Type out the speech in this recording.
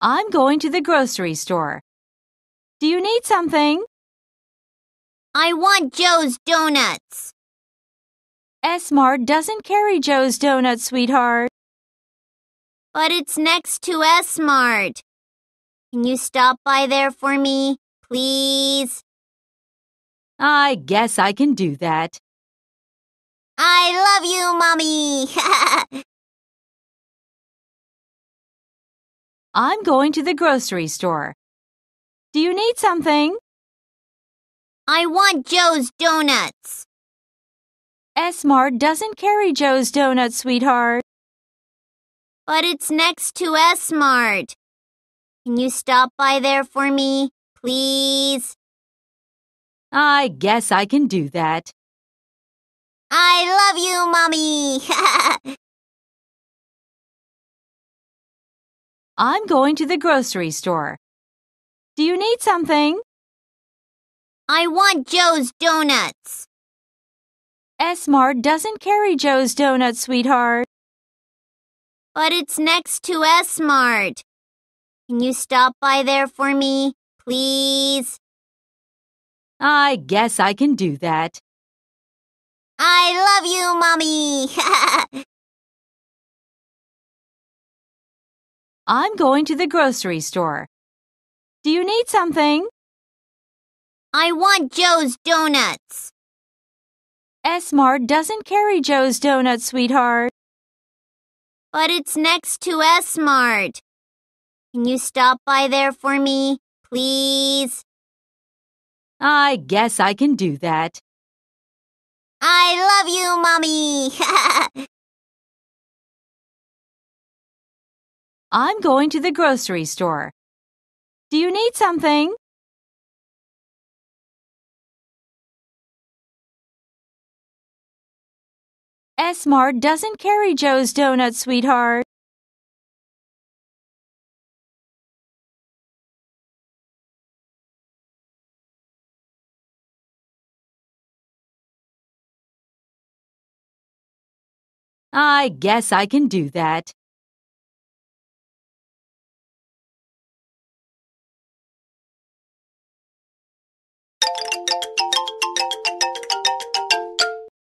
I'm going to the grocery store. Do you need something? I want Joe's donuts. S-Mart doesn't carry Joe's donuts, sweetheart. But it's next to S-Mart. Can you stop by there for me, please? I guess I can do that. I love you, Mommy. I'm going to the grocery store. Do you need something? I want Joe's donuts. S-Mart doesn't carry Joe's donuts, sweetheart. But it's next to S-Mart. Can you stop by there for me, please? I guess I can do that. I love you, Mommy. I'm going to the grocery store. Do you need something? I want Joe's donuts. S-Mart doesn't carry Joe's donuts, sweetheart. But it's next to S-Mart. Can you stop by there for me, please? I guess I can do that. I'm going to the grocery store. Do you need something? I want Joe's donuts. S-Mart doesn't carry Joe's donuts, sweetheart. But it's next to S-Mart. Can you stop by there for me, please? I guess I can do that. I love you, Mommy. I'm going to the grocery store. Do you need something? Smart doesn't carry Joe's Donuts, sweetheart. I guess I can do that.